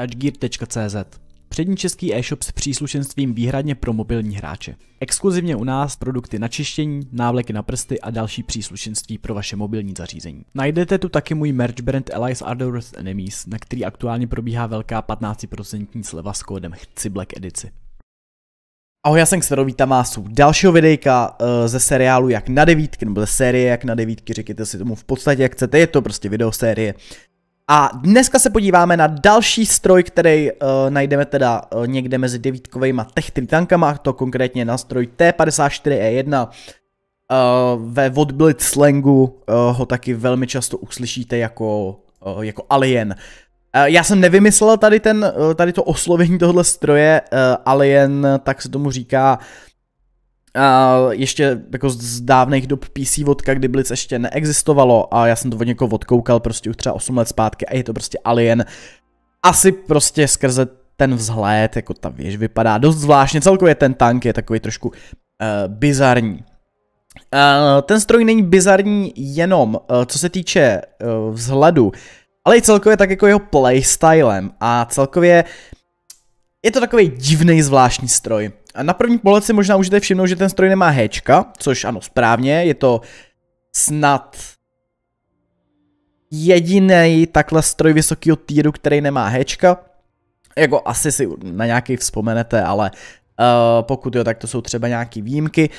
touchgear.cz Přední český e-shop s příslušenstvím výhradně pro mobilní hráče. Exkluzivně u nás produkty na čištění, návleky na prsty a další příslušenství pro vaše mobilní zařízení. Najdete tu taky můj merch brand Allies Ardorous Enemies, na který aktuálně probíhá velká 15% sleva s kódem Chci Black edici. Ahoj, já jsem Xero, vítám vás u dalšího videjka uh, ze seriálu Jak na devítky, nebo ze série Jak na devítky, řekněte si tomu v podstatě jak chcete, je to prostě video série a dneska se podíváme na další stroj, který uh, najdeme teda uh, někde mezi devítkovými tech tankama, a to konkrétně na stroj T54E1. Uh, eh, ve Vodblit slangu uh, ho taky velmi často uslyšíte jako, uh, jako alien. Uh, já jsem nevymyslel tady, ten, uh, tady to oslovení tohle stroje, uh, alien, tak se tomu říká, uh, ještě jako z dávných dob PC vodka, kdy Blitz ještě neexistovalo a já jsem to od někoho odkoukal prostě už třeba 8 let zpátky a je to prostě Alien. Asi prostě skrze ten vzhled, jako ta věž vypadá dost zvláštně, celkově ten tank je takový trošku uh, bizarní. Uh, ten stroj není bizarní jenom uh, co se týče uh, vzhledu, ale i celkově tak jako jeho playstylem a celkově je to takový divný zvláštní stroj. Na první pohled si možná můžete všimnout, že ten stroj nemá Hčka, což ano, správně, je to snad jediný takhle stroj vysokého týru, který nemá hečka. Jako asi si na nějaký vzpomenete, ale uh, pokud jo, tak to jsou třeba nějaký výjimky.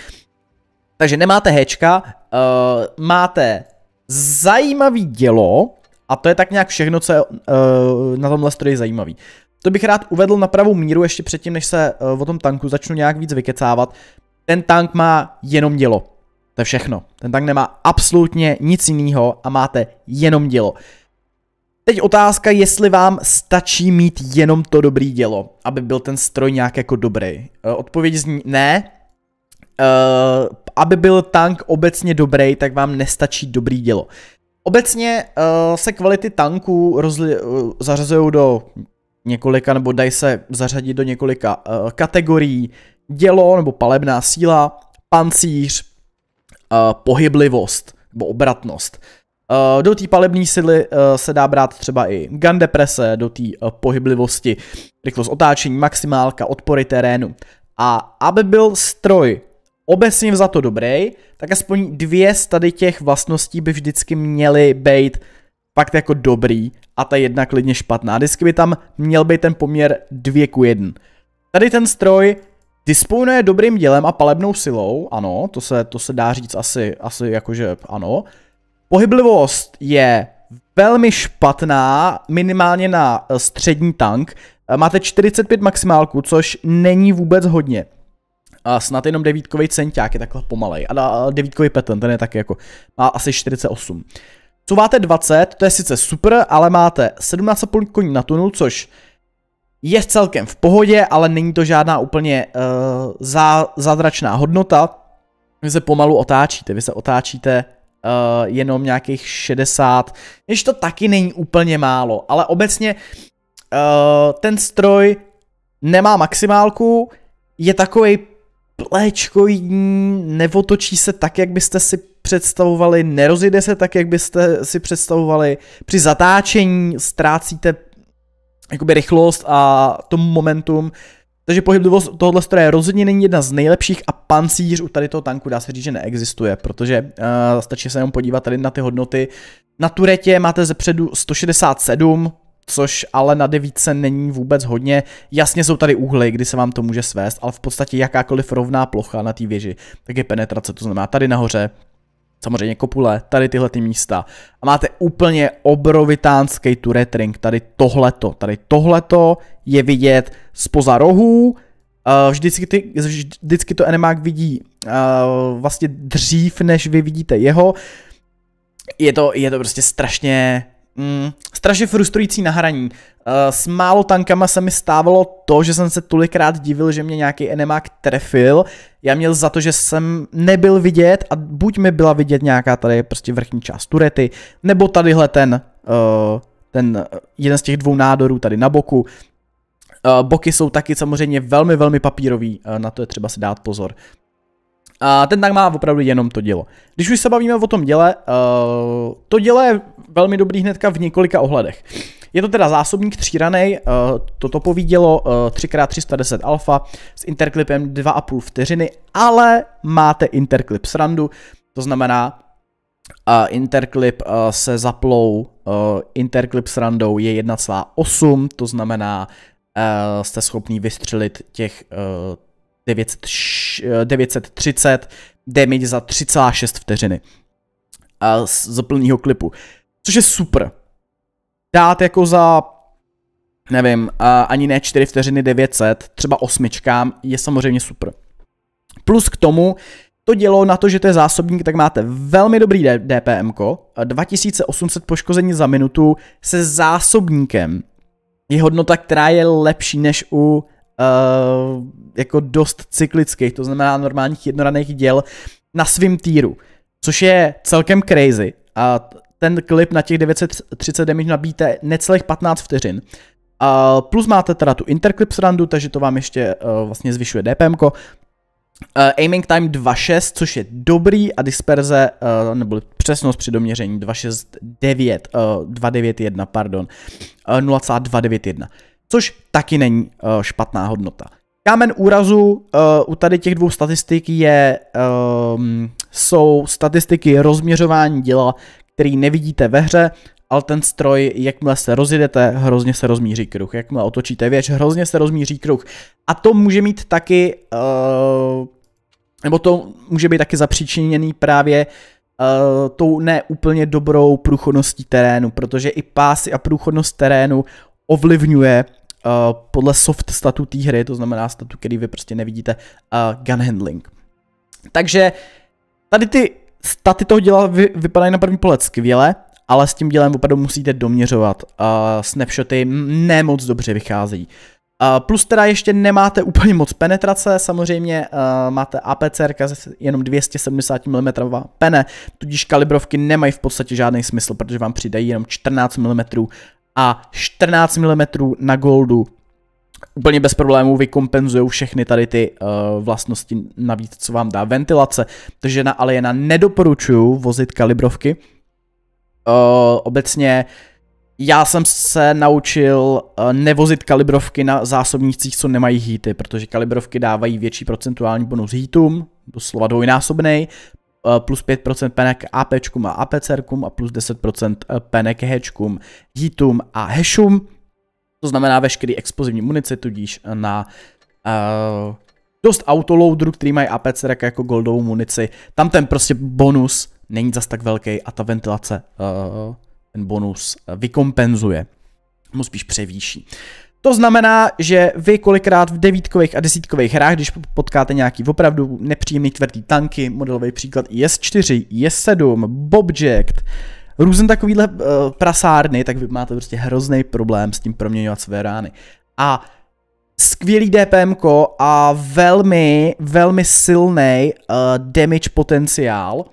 Takže nemáte hečka, uh, eh, máte zajímavý dělo a to je tak nějak všechno, co je uh, na tomhle stroji zajímavý. To bych rád uvedl na pravou míru ještě předtím, než se eh, o tom tanku začnu nějak víc vykecávat. Ten tank má jenom dělo. To je všechno. Ten tank nemá absolutně nic jiného a máte jenom dělo. Teď otázka, jestli vám stačí mít jenom to dobrý dělo, aby byl ten stroj nějak jako dobrý. Eh, odpověď zní ne. Uh, aby byl tank obecně dobrý, tak vám nestačí dobrý dělo. Obecně uh, se kvality tanků rozli- uh, zařazují do několika, nebo dají se zařadit do několika uh, kategorií. Dělo nebo palebná síla, pancíř, uh, pohyblivost nebo obratnost. Uh, do té palební síly uh, se dá brát třeba i gun deprese, do té uh, pohyblivosti, rychlost otáčení, maximálka, odpory terénu. A aby byl stroj obecně za to dobrý, tak aspoň dvě z tady těch vlastností by vždycky měly být fakt jako dobrý a ta jedna klidně špatná. Vždycky by tam měl být ten poměr 2 ku 1. Tady ten stroj disponuje dobrým dělem a palebnou silou, ano, to se, to se dá říct asi, asi jakože ano. Pohyblivost je velmi špatná, minimálně na eh, střední tank. Eh, máte 45 maximálku, což není vůbec hodně. A snad jenom devítkový centiák je takhle pomalej. A eh, devítkový peten, ten je taky jako, má asi 48. Co máte 20, to je sice super, ale máte 17,5 koní na tunu, což je celkem v pohodě, ale není to žádná úplně uh, zá, zádračná hodnota. Vy se pomalu otáčíte, vy se otáčíte uh, jenom nějakých 60, když to taky není úplně málo, ale obecně uh, ten stroj nemá maximálku, je takový pléčkoidní, nevotočí se tak, jak byste si představovali, nerozjede se tak, jak byste si představovali. Při zatáčení ztrácíte jakoby rychlost a tomu momentum. Takže pohyblivost tohoto stroje rozhodně není jedna z nejlepších a pancíř u tady toho tanku dá se říct, že neexistuje, protože uh, stačí se jenom podívat tady na ty hodnoty. Na turetě máte ze předu 167, což ale na devítce není vůbec hodně. Jasně jsou tady úhly, kdy se vám to může svést, ale v podstatě jakákoliv rovná plocha na té věži, tak je penetrace, to znamená tady nahoře, samozřejmě kopule, tady tyhle ty místa. A máte úplně obrovitánský turetring, tady tohleto, tady tohleto je vidět spoza rohů, eh, Vždycky, ty, vždycky to enemák vidí uh, vlastně dřív, než vy vidíte jeho. Je to, je to prostě strašně mm, strašně frustrující nahraní. Uh, s málo tankama se mi stávalo to, že jsem se tolikrát divil, že mě nějaký enemák trefil. Já měl za to, že jsem nebyl vidět a buď mi byla vidět nějaká tady prostě vrchní část turety, nebo tadyhle ten, uh, ten uh, jeden z těch dvou nádorů tady na boku. Boky jsou taky samozřejmě velmi, velmi papírový, na to je třeba si dát pozor. A ten tank má opravdu jenom to dělo. Když už se bavíme o tom děle, uh, to dělo je velmi dobrý hnedka v několika ohledech. Je to teda zásobník tříranej, uh, to topový uh, 3x310 alfa s interklipem 2,5 vteřiny, ale máte interklip srandu, to znamená, interklip eh, se zaplou, eh, interklip s randou je 1,8, to znamená, jste schopný vystřelit těch 930 eh, damage za 3,6 vteřiny a z plného klipu, což je super. Dát jako za, nevím, ani ne 4 vteřiny 900, třeba osmičkám, je samozřejmě super. Plus k tomu, to dělo na to, že to je zásobník, tak máte velmi dobrý DPM, 2800 poškození za minutu se zásobníkem. Je hodnota, která je lepší než u Eh, jako dost cyklických, to znamená normálních jednoraných děl na svém týru, což je celkem crazy a ten klip na těch 930 damage nabíte necelých 15 vteřin. A plus máte teda tu interclip srandu, takže to vám ještě uh, vlastně zvyšuje DPM Uh, eh, aiming time 2.6, což je dobrý a disperze, uh, nebo přesnost při doměření 2.69, uh, 2.91, pardon, uh, 0,291 což taky není uh, špatná hodnota. Kámen úrazu uh, u tady těch dvou statistik je, um, jsou statistiky rozměřování děla, který nevidíte ve hře, ale ten stroj, jakmile se rozjedete, hrozně se rozmíří kruh. Jakmile otočíte věč, hrozně se rozmíří kruh. A to může mít taky, uh, nebo to může být taky zapříčiněný právě uh, tou neúplně dobrou průchodností terénu, protože i pásy a průchodnost terénu ovlivňuje uh, podle soft statu té hry, to znamená statu, který vy prostě nevidíte, uh, gun handling. Takže tady ty staty toho děla vy, vypadají na první pohled skvěle, ale s tím dělem opravdu musíte doměřovat. Uh, snapshoty nemoc dobře vycházejí. Uh, plus teda ještě nemáte úplně moc penetrace, samozřejmě uh, máte APCR jenom 270 mm pene, tudíž kalibrovky nemají v podstatě žádný smysl, protože vám přidají jenom 14 mm a 14 mm na goldu úplně bez problémů vykompenzují všechny tady ty uh, vlastnosti navíc, co vám dá ventilace. Takže na Aliena nedoporučuju vozit kalibrovky. Uh, obecně já jsem se naučil uh, nevozit kalibrovky na zásobnících, co nemají hýty, protože kalibrovky dávají větší procentuální bonus hýtům, doslova dvojnásobnej, Eh, plus 5% penek APčkům a APCRkům a plus 10% eh, penek hečkům, hitům a hešům. To znamená veškerý explozivní munice, tudíž eh, na uh, dost autoloadru, který mají APCR jako goldovou munici. Tam ten prostě bonus není zas tak velký a ta ventilace uh, ten bonus vykompenzuje. Mu spíš převýší. To znamená, že vy kolikrát v devítkových a desítkových hrách, když potkáte nějaký opravdu nepříjemný tvrdý tanky, modelový příklad IS-4, IS-7, Bobject, různé takovýhle uh, prasárny, tak vy máte prostě hrozný problém s tím proměňovat své rány. A skvělý DPM a velmi, velmi silný uh, damage potenciál uh,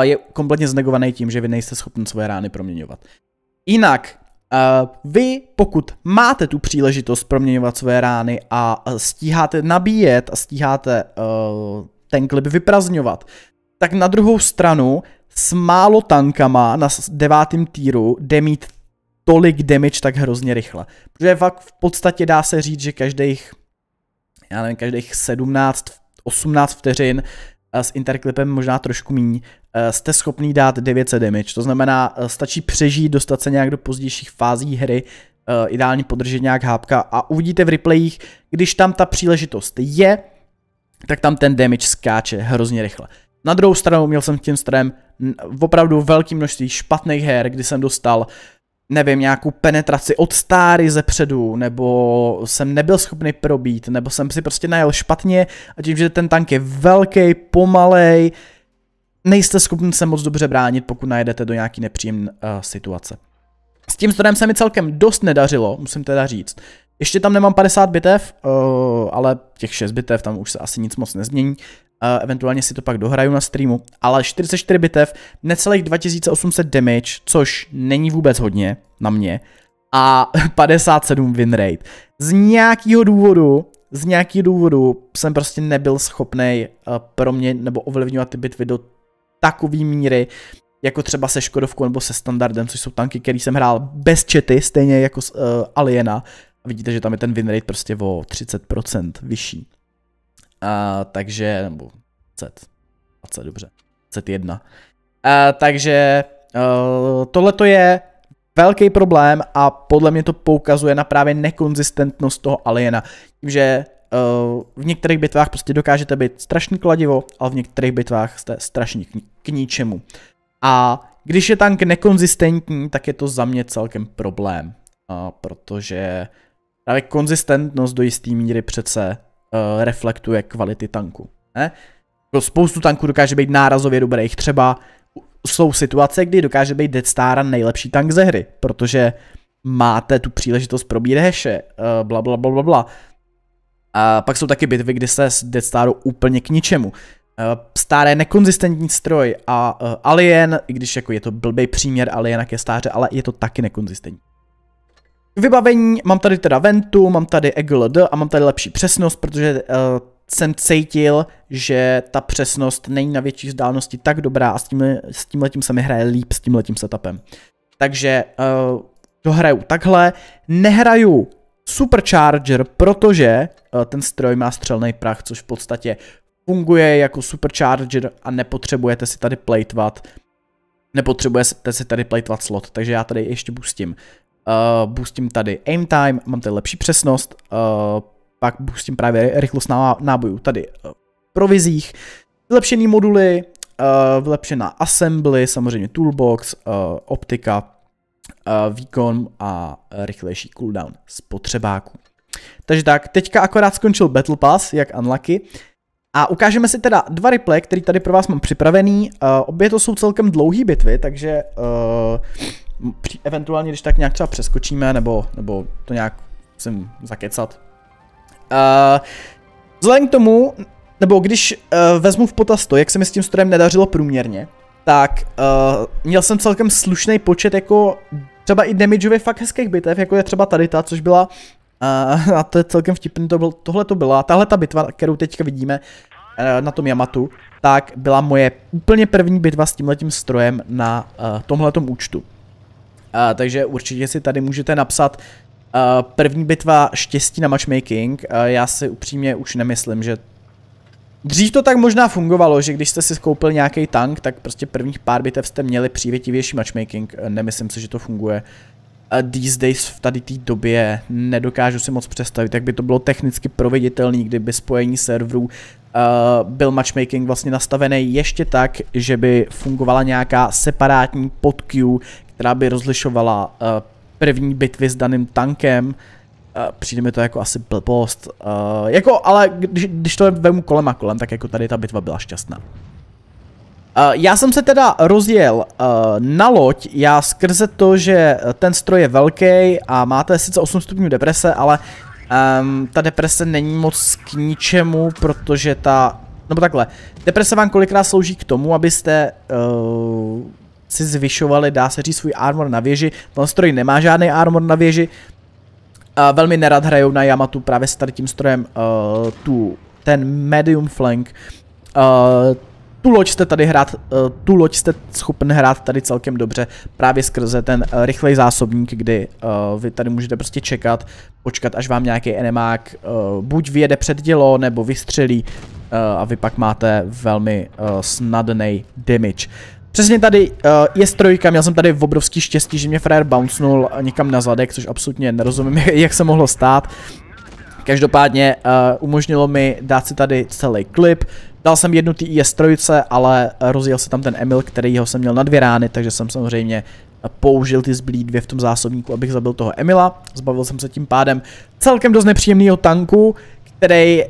je kompletně znegovaný tím, že vy nejste schopni svoje rány proměňovat. Jinak, Uh, vy, pokud máte tu příležitost proměňovat své rány a eh, stíháte nabíjet a stíháte uh, ten klip vyprazňovat, tak na druhou stranu s málo tankama na devátém týru jde mít tolik damage tak hrozně rychle. Protože fakt v podstatě dá se říct, že každých, já nevím, každých 17, 18 vteřin Eh, s interklipem možná trošku míň, eh, jste schopný dát 900 damage, to znamená eh, stačí přežít, dostat se nějak do pozdějších fází hry, ideálně podržet nějak hápka a uvidíte v replayích, když tam ta příležitost je, tak tam ten damage skáče hrozně rychle. Na druhou stranu měl jsem tím strem opravdu velké množství špatných her, kdy jsem dostal uh, nevím, nějakou penetraci od stáry ze předu, nebo jsem nebyl schopný probít, nebo jsem si prostě najel špatně a tím, že ten tank je velký, pomalej, nejste schopni se moc dobře bránit, pokud najedete do nějaký nepříjemné uh, eh, situace. S tím strojem se mi celkem dost nedařilo, musím teda říct. Ještě tam nemám 50 bitev, uh, ale těch 6 bitev tam už se asi nic moc nezmění. Eh, eventuálně si to pak dohraju na streamu, ale 44 bitev, necelých 2800 damage, což není vůbec hodně na mě, a 57 win rate. Z nějakého důvodu, z nějakého důvodu jsem prostě nebyl schopný eh, pro mě nebo ovlivňovat ty bitvy do takové míry, jako třeba se Škodovkou nebo se Standardem, což jsou tanky, který jsem hrál bez čety, stejně jako uh, Aliena. Vidíte, že tam je ten win rate prostě o 30% vyšší. A, takže, nebo set, 20, e dobře, set 1. A, takže uh, tohleto je velký problém a podle mě to poukazuje na právě nekonzistentnost toho aliena. Tím, že uh, v některých bitvách prostě dokážete být strašný kladivo, ale v některých bitvách jste strašní k, k ničemu. A když je tank nekonzistentní, tak je to za mě celkem problém, uh, protože právě konzistentnost do jisté míry přece Eh, reflektuje kvality tanku. Ne? Pro jako spoustu tanků dokáže být nárazově dobrých. Třeba jsou situace, kdy dokáže být Dead Star nejlepší tank ze hry, protože máte tu příležitost probít heše, eh, bla bla bla bla bla. A pak jsou taky bitvy, kdy se s Dead Staru úplně k ničemu. Eh, Staré nekonzistentní stroj a Alien, i když jako je to blbý příměr jak je stáře, ale je to taky nekonzistentní. Vybavení, mám tady teda ventu, mám tady EGLD a mám tady lepší přesnost, protože uh, jsem cítil, že ta přesnost není na větší vzdálenosti tak dobrá a s, tím, s tímhletím se mi hraje líp, s tímhletím setupem. Takže uh, to takhle, nehraju Supercharger, protože uh, ten stroj má střelný prach, což v podstatě funguje jako Supercharger a nepotřebujete si tady plejtvat, nepotřebujete si tady plejtvat slot, takže já tady ještě bustím uh, boostím tady aim time, mám tady lepší přesnost, uh, pak boostím právě rychlost nábojů tady uh, provizích, vylepšený moduly, uh, vylepšená assembly, samozřejmě toolbox, uh, optika, uh, výkon a rychlejší cooldown spotřebáku. Takže tak, teďka akorát skončil Battle Pass, jak Unlucky. A ukážeme si teda dva replay, který tady pro vás mám připravený. Uh, obě to jsou celkem dlouhé bitvy, takže uh, eventuálně, když tak nějak třeba přeskočíme, nebo, nebo to nějak musím zakecat. Uh, vzhledem k tomu, nebo když uh, vezmu v potaz to, jak se mi s tím strojem nedařilo průměrně, tak uh, měl jsem celkem slušný počet jako třeba i damageově fakt hezkých bitev, jako je třeba tady ta, což byla uh, a to je celkem vtipný, to byl, tohle to byla, tahle ta bitva, kterou teďka vidíme uh, na tom Yamatu, tak byla moje úplně první bitva s tímhletím strojem na uh, tomhletom účtu. A takže určitě si tady můžete napsat uh, první bitva štěstí na matchmaking. Uh, já si upřímně už nemyslím, že Dřív to tak možná fungovalo, že když jste si skoupil nějaký tank, tak prostě prvních pár bitev jste měli přívětivější matchmaking. Nemyslím si, že to funguje. A these days v tady té době nedokážu si moc představit, jak by to bylo technicky proveditelné, kdyby spojení serverů Eh, byl matchmaking vlastně nastavený ještě tak, že by fungovala nějaká separátní podqueue, která by rozlišovala uh, první bitvy s daným tankem. Uh, přijde mi to jako asi blbost. Uh, jako, ale když, když to vemu kolem a kolem, tak jako tady ta bitva byla šťastná. já jsem se teda rozjel na loď, já skrze to, že ten stroj je velký a máte sice 8 stupňů deprese, ale Um, ta deprese není moc k ničemu, protože ta... no, takhle, deprese vám kolikrát slouží k tomu, abyste uh, si zvyšovali, dá se říct, svůj armor na věži. Ten stroj nemá žádný armor na věži. Uh, velmi nerad hrajou na Yamatu právě s tady tím strojem uh, tu, ten medium flank. Uh, tu loď jste tady hrát, eh, tu loď jste schopen hrát tady celkem dobře, právě skrze ten eh, rychlej zásobník, kdy eh, vy tady můžete prostě čekat, počkat, až vám nějaký enemák buď vyjede před dělo, nebo vystřelí a vy pak máte velmi snadný damage. Přesně tady je strojka, měl jsem tady obrovský štěstí, že mě frajer bouncnul někam na zadek, což absolutně nerozumím, jak se mohlo stát. Každopádně uh, umožnilo mi dát si tady celý klip. Dal jsem jednu TIS e trojice, ale rozjel se tam ten Emil, který ho jsem měl na dvě rány, takže jsem samozřejmě použil ty zblí dvě v tom zásobníku, abych zabil toho Emila. Zbavil jsem se tím pádem celkem dost nepříjemného tanku, který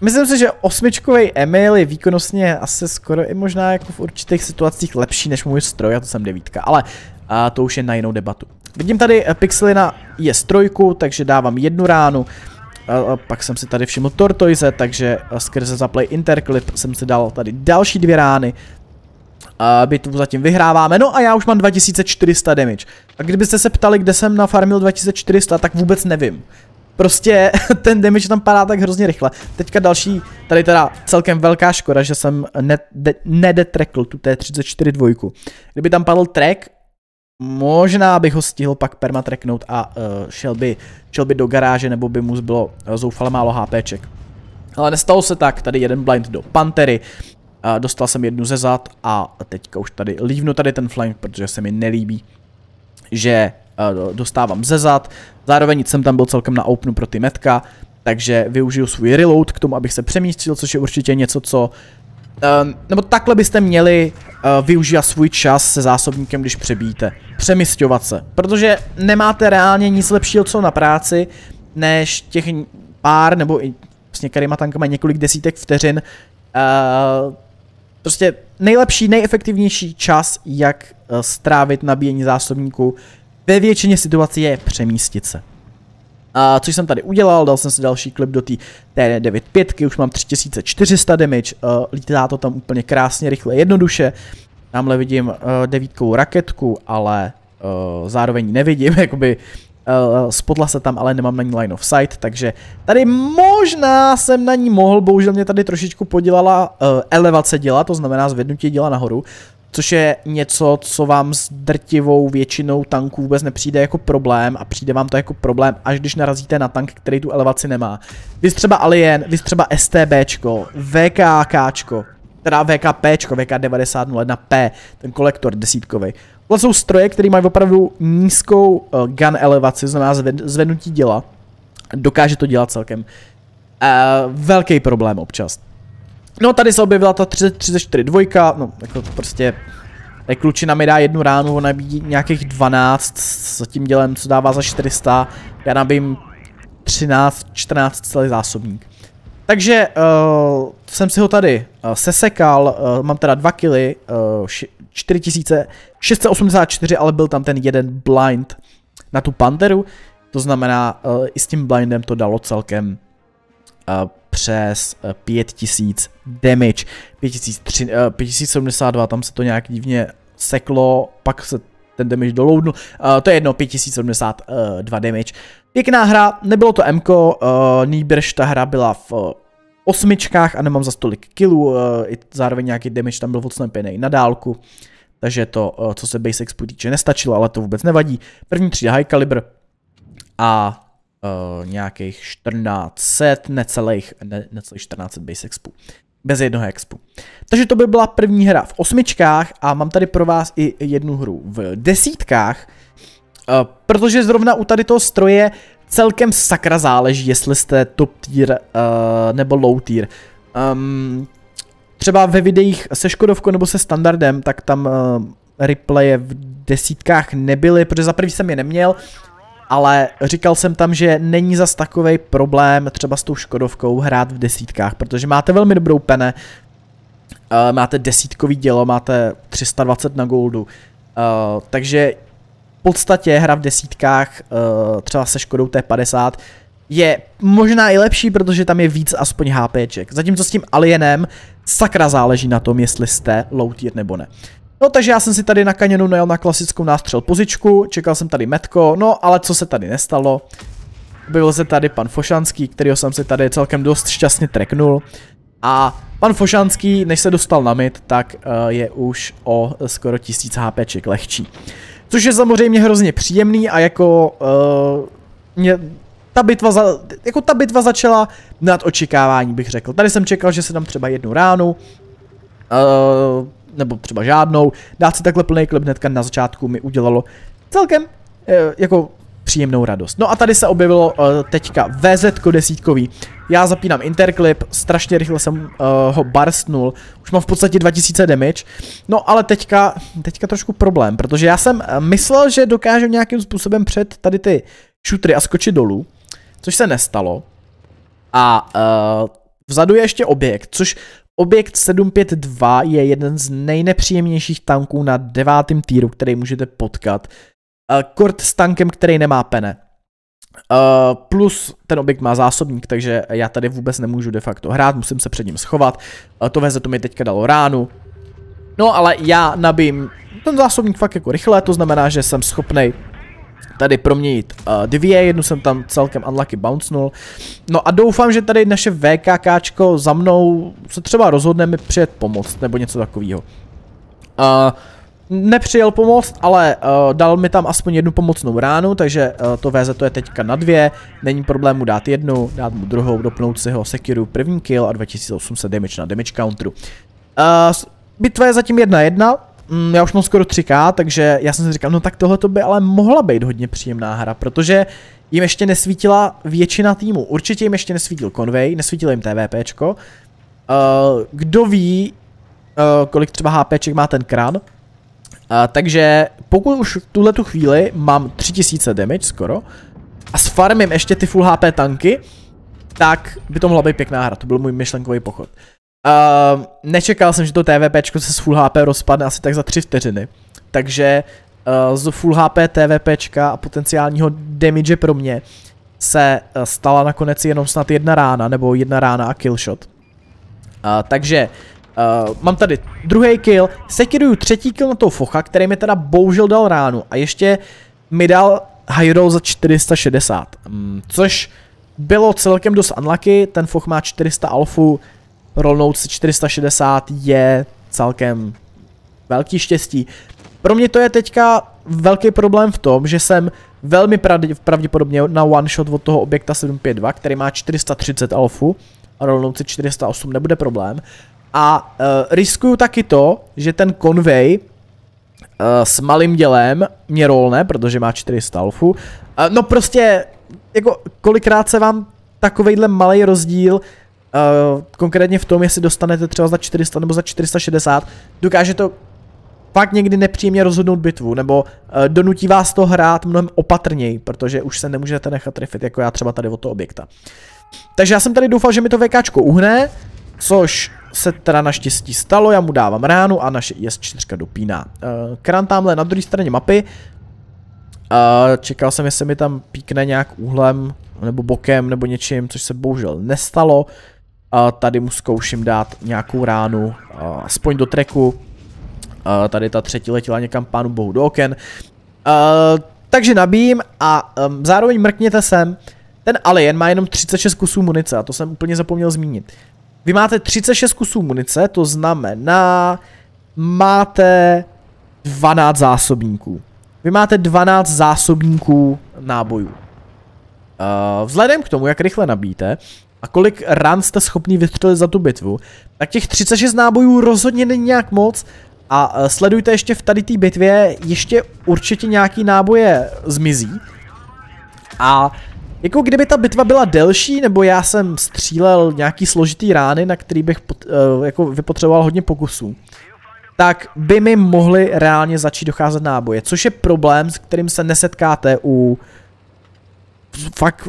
Myslím si, že osmičkový Emil je výkonnostně asi skoro i možná jako v určitých situacích lepší než můj stroj, a to jsem devítka, ale a eh, to už je na jinou debatu. Vidím tady eh, pixely na je strojku, takže dávám jednu ránu pak jsem si tady všiml Tortoise, takže skrze Zaplay Interclip jsem si dal tady další dvě rány. A bitvu zatím vyhráváme, no a já už mám 2400 damage. A kdybyste se ptali, kde jsem nafarmil 2400, tak vůbec nevím. Prostě ten damage tam padá tak hrozně rychle. Teďka další, tady teda celkem velká škoda, že jsem nedetrekl tu T34 dvojku. Kdyby tam padl track, Možná bych ho stihl pak permatreknout a uh, šel, by, šel by do garáže, nebo by mu bylo uh, zoufale málo HPček. Ale nestalo se tak, tady jeden blind do Pantery, uh, dostal jsem jednu ze zad a teďka už tady lívnu tady ten flank, protože se mi nelíbí, že uh, dostávám ze zad. Zároveň jsem tam byl celkem na openu pro ty metka, takže využiju svůj reload k tomu, abych se přemístil, což je určitě něco, co... Um, nebo takhle byste měli Eh, využít svůj čas se zásobníkem, když přebíjíte. Přemysťovat se, protože nemáte reálně nic lepšího, co na práci, než těch pár nebo i s některýma tankama několik desítek vteřin. Uh, prostě nejlepší, nejefektivnější čas, jak eh, strávit nabíjení zásobníku, ve většině situací je přemístit se. A co jsem tady udělal, dal jsem si další klip do té t 95 už mám 3400 damage, uh, lítá to tam úplně krásně, rychle, jednoduše. Tamhle vidím uh, devítkou raketku, ale uh, zároveň nevidím, jakoby uh, spodla se tam, ale nemám na ní line of sight, takže tady možná jsem na ní mohl, bohužel mě tady trošičku podělala uh, elevace děla, to znamená zvednutí děla nahoru, což je něco, co vám s drtivou většinou tanků vůbec nepřijde jako problém a přijde vám to jako problém, až když narazíte na tank, který tu elevaci nemá. Vy třeba Alien, vy třeba STBčko, VKKčko, teda VKPčko, VK9001P, ten kolektor desítkový. To jsou stroje, které mají opravdu nízkou eh, gun elevaci, znamená zvednutí děla. Dokáže to dělat celkem. Uh, velký problém občas. No tady se objevila ta 34 dvojka, no jako prostě Tady klučina mi dá jednu ránu, ona by nějakých 12 s tím dělem, co dává za 400. Já nabím 13, 14 celý zásobník. Takže uh, jsem si ho tady uh, sesekal, uh, mám teda 2 kily, uh, 4684, ale byl tam ten jeden blind na tu panteru. To znamená, uh, i s tím blindem to dalo celkem uh, přes 5000 eh, damage. 5072, eh, tam se to nějak divně seklo, pak se ten damage doloudnul. Uh, to je jedno, 5072 damage. Pěkná hra, nebylo to MK, uh, nýbrž ta hra byla v uh, osmičkách a nemám za tolik killů, uh, i zároveň nějaký damage tam byl odslepený na dálku, takže to, co se base Expo týče, nestačilo, ale to vůbec nevadí. První třída high caliber a Eh, nějakých 1400, necelých, ne, necelých 1400 base expů. Bez jednoho expu. Takže to by byla první hra v osmičkách a mám tady pro vás i jednu hru v desítkách, eh, protože zrovna u tady toho stroje celkem sakra záleží, jestli jste top tier uh, nebo low tier. Um, třeba ve videích se Škodovkou nebo se standardem, tak tam uh, replaye v desítkách nebyly, protože za prvý jsem je neměl, ale říkal jsem tam, že není zas takový problém třeba s tou Škodovkou hrát v desítkách, protože máte velmi dobrou pene, eh, máte desítkový dělo, máte 320 na goldu, eh, takže v podstatě hra v desítkách eh, třeba se Škodou T50 je možná i lepší, protože tam je víc aspoň HPček. Zatímco s tím Alienem sakra záleží na tom, jestli jste low tier nebo ne. No takže já jsem si tady na kanionu najel na klasickou nástřel pozičku, čekal jsem tady metko, no ale co se tady nestalo? Byl se tady pan Fošanský, kterého jsem si tady celkem dost šťastně treknul. A pan Fošanský, než se dostal na mid, tak eh, je už o skoro 1000 HPček lehčí. Což je samozřejmě hrozně příjemný a jako... Uh, mě, ta bitva, za, jako ta bitva začala nad očekávání, bych řekl. Tady jsem čekal, že se tam třeba jednu ránu. Uh, nebo třeba žádnou, dát si takhle plný klip hnedka na začátku mi udělalo celkem eh, jako příjemnou radost. No a tady se objevilo uh, teďka VZ desítkový. Já zapínám interklip, strašně rychle jsem uh, ho barstnul, už mám v podstatě 2000 damage, no ale teďka, teďka trošku problém, protože já jsem myslel, že dokážu nějakým způsobem před tady ty šutry a skočit dolů, což se nestalo. A uh, vzadu je ještě objekt, což Objekt 752 je jeden z nejnepříjemnějších tanků na devátém týru, který můžete potkat. Eh, kort s tankem, který nemá pene. Eh, plus ten objekt má zásobník, takže já tady vůbec nemůžu de facto hrát, musím se před ním schovat. Eh, to veze to mi teďka dalo ránu. No ale já nabím ten zásobník fakt jako rychle, to znamená, že jsem schopnej tady proměnit uh, dvě, jednu jsem tam celkem unlucky bouncenul. No a doufám, že tady naše VKKčko za mnou se třeba rozhodne mi přijet pomoct, nebo něco takového. Uh, eh, nepřijel pomoct, ale uh, dal mi tam aspoň jednu pomocnou ránu, takže uh, to VZ to je teďka na dvě, není mu dát jednu, dát mu druhou, dopnout si ho Sekiru první kill a 2800 damage na damage counteru. Uh, bitva je zatím jedna jedna Mm, já už mám skoro 3K, takže já jsem si říkal, no tak tohle to by ale mohla být hodně příjemná hra, protože jim ještě nesvítila většina týmu. Určitě jim ještě nesvítil Conway, nesvítil jim TVPčko. Uh, eh, kdo ví, uh, kolik třeba HPček má ten kran. Uh, takže pokud už v tuhle tu chvíli mám 3000 damage skoro a sfarmím ještě ty full HP tanky, tak by to mohla být pěkná hra, to byl můj myšlenkový pochod. Uh, nečekal jsem, že to TVP se s Full HP rozpadne asi tak za 3 vteřiny. Takže uh, z Full HP TVP a potenciálního damage pro mě se uh, stala nakonec jenom snad jedna rána, nebo jedna rána a killshot. Uh, eh, takže uh, mám tady druhý kill, sekiruju třetí kill na toho focha, který mi teda bohužel dal ránu a ještě mi dal high roll za 460, um, mm, což bylo celkem dost unlucky, ten foch má 400 alfu, rolnout se 460 je celkem velký štěstí. Pro mě to je teďka velký problém v tom, že jsem velmi pravděpodobně na one shot od toho objekta 752, který má 430 alfu, a rolnout 408 nebude problém. A uh, riskuju taky to, že ten konvej uh, eh, s malým dělem mě rolne, protože má 400 alfu. Uh, no prostě, jako kolikrát se vám takovejhle malý rozdíl uh, Uh, konkrétně v tom, jestli dostanete třeba za 400 nebo za 460, dokáže to fakt někdy nepříjemně rozhodnout bitvu, nebo uh, donutí vás to hrát mnohem opatrněji, protože už se nemůžete nechat trefit, jako já třeba tady od toho objekta. Takže já jsem tady doufal, že mi to VKčko uhne, což se teda naštěstí stalo, já mu dávám ránu a naše IS-4 dopíná. Uh, eh, Krán tamhle na druhé straně mapy, uh, čekal jsem, jestli mi tam píkne nějak úhlem, nebo bokem, nebo něčím, což se bohužel nestalo tady mu zkouším dát nějakou ránu, aspoň do treku. Tady ta třetí letěla někam pánu bohu do oken. Takže nabijím a zároveň mrkněte sem. Ten alien má jenom 36 kusů munice a to jsem úplně zapomněl zmínit. Vy máte 36 kusů munice, to znamená, máte 12 zásobníků. Vy máte 12 zásobníků nábojů. Uh, vzhledem k tomu, jak rychle nabíte, a kolik rán jste schopni vystřelit za tu bitvu, tak těch 36 nábojů rozhodně není nějak moc a e, sledujte ještě v tady té bitvě, ještě určitě nějaký náboje zmizí. A jako kdyby ta bitva byla delší, nebo já jsem střílel nějaký složitý rány, na který bych pot, e, jako vypotřeboval hodně pokusů, tak by mi mohly reálně začít docházet náboje, což je problém, s kterým se nesetkáte u fakt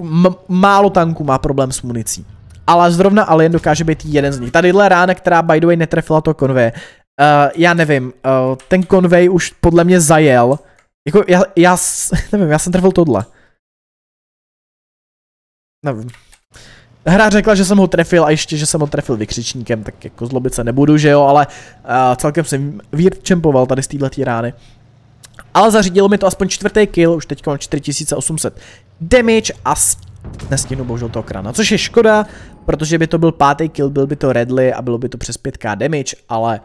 málo tanků má problém s municí. Ale zrovna Alien dokáže být jeden z nich. Tadyhle rána, která by the way netrefila to konvej, uh, já nevím, uh, ten konvej už podle mě zajel. Jako já, já, nevím, já jsem trefil tohle. Nevím. Hra řekla, že jsem ho trefil a ještě, že jsem ho trefil vykřičníkem, tak jako zlobit se nebudu, že jo, ale uh, celkem jsem weird tady z této rány ale zařídilo mi to aspoň čtvrtý kill, už teď mám 4800 damage a nestihnu bohužel toho krana, což je škoda, protože by to byl pátý kill, byl by to redly a bylo by to přes 5k damage, ale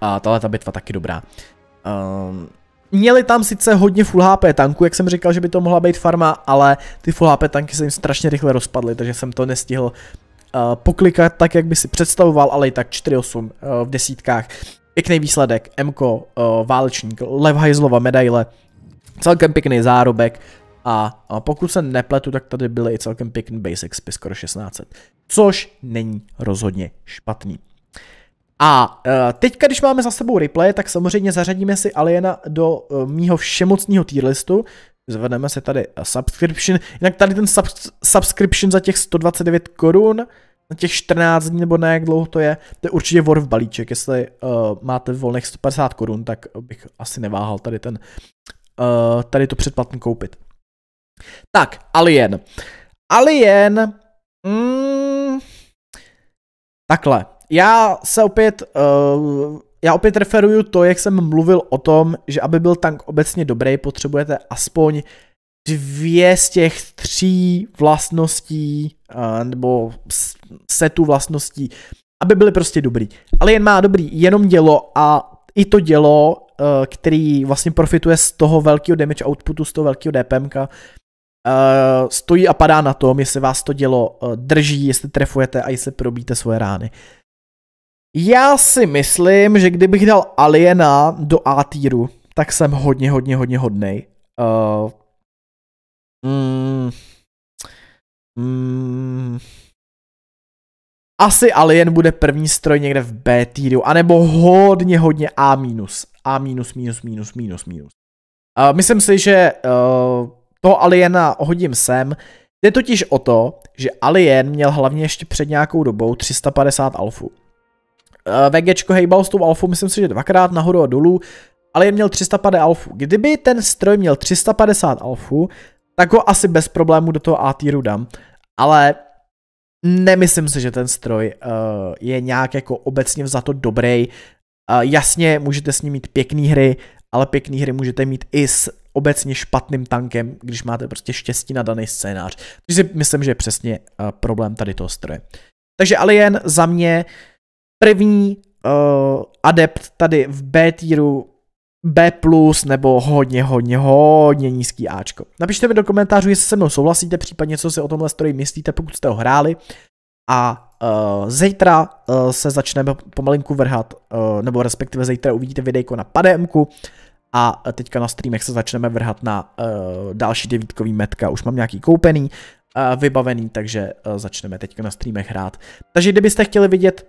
a tahle ta bitva taky dobrá. Um, Měli tam sice hodně full HP tanků, jak jsem říkal, že by to mohla být farma, ale ty full HP tanky se jim strašně rychle rozpadly, takže jsem to nestihl uh, poklikat tak, jak by si představoval, ale i tak 4-8 uh, eh, v desítkách. Pěkný výsledek, Mko, uh, eh, válečník, Lev medaile, celkem pěkný zárobek a, a pokud se nepletu, tak tady byly i celkem pěkný basic spy skoro 1600, což není rozhodně špatný. A eh, teďka, když máme za sebou replay, tak samozřejmě zařadíme si Aliena do eh, mýho všemocního tier listu. Zvedneme si tady subscription, jinak tady ten sub, subscription za těch 129 korun, na těch 14 dní, nebo ne, jak dlouho to je, to je určitě worth balíček. Jestli uh, máte volných 150 korun, tak bych asi neváhal tady ten, uh, tady to předplatný koupit. Tak, Alien. Alien, mm, takhle, já se opět, uh, já opět referuju to, jak jsem mluvil o tom, že aby byl tank obecně dobrý, potřebujete aspoň dvě z těch tří vlastností eh, nebo setu vlastností, aby byly prostě dobrý. Ale jen má dobrý jenom dělo a i to dělo, eh, který vlastně profituje z toho velkého damage outputu, z toho velkého DPMka, eh, stojí a padá na tom, jestli vás to dělo drží, jestli trefujete a jestli probíte svoje rány. Já si myslím, že kdybych dal Aliena do A týru, tak jsem hodně, hodně, hodně hodnej. Uh, Mm, mm, asi Alien bude první stroj někde v B týru, anebo hodně, hodně A minus. A minus, minus, minus, minus, minus. Uh, myslím si, že uh, eh, to Aliena hodím sem. Jde totiž o to, že Alien měl hlavně ještě před nějakou dobou 350 alfu. Uh, VGčko hejbal s tou alfu, myslím si, že dvakrát nahoru a dolů. Alien měl 350 alfu. Kdyby ten stroj měl 350 alfu tak ho asi bez problému do toho a týru dám. Ale nemyslím si, že ten stroj uh, je nějak jako obecně to dobrý. Uh, jasně, můžete s ním mít pěkné hry, ale pěkné hry můžete mít i s obecně špatným tankem, když máte prostě štěstí na daný scénář. Takže si myslím, že je přesně uh, problém tady toho stroje. Takže Alien za mě první uh, adept tady v B týru B+, nebo hodně, hodně, hodně nízký Ačko. Napište mi do komentářů, jestli se mnou souhlasíte, případně co si o tomhle stroji myslíte, pokud jste ho hráli. A uh, zítra uh, se začneme pomalinku vrhat, uh, nebo respektive zítra uvidíte videjko na pademku a teďka na streamech se začneme vrhat na uh, další devítkový metka, už mám nějaký koupený, uh, vybavený, takže uh, začneme teďka na streamech hrát. Takže kdybyste chtěli vidět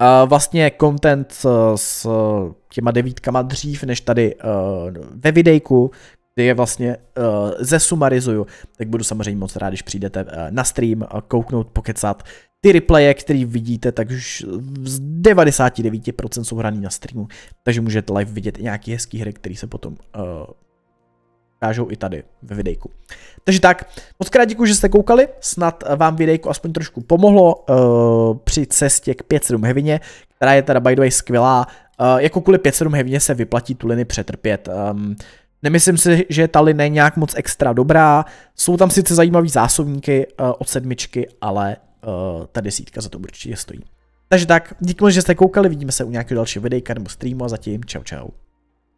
Uh, vlastně content eh, s, s eh, těma devítkama dřív, než tady uh, ve videjku, kdy je vlastně uh, zesumarizuju, tak budu samozřejmě moc rád, když přijdete uh, na stream, uh, kouknout, pokecat. Ty replaye, který vidíte, tak už z 99% jsou hraný na streamu, takže můžete live vidět i nějaký hezký hry, který se potom uh, ukážou i tady ve videjku. Takže tak, moc krát děkuji, že jste koukali, snad vám videjko aspoň trošku pomohlo uh, při cestě k 5.7 hevině, která je teda by the way skvělá, uh, jako kvůli 5.7 hevině se vyplatí tu liny přetrpět. Um, Nemyslím si, že ta linie je nějak moc extra dobrá. Jsou tam sice zajímavé zásobníky uh, od sedmičky, ale uh, ta desítka za to určitě stojí. Takže tak, díky moc, že jste koukali, vidíme se u nějakého dalšího videjka nebo streamu a zatím čau čau.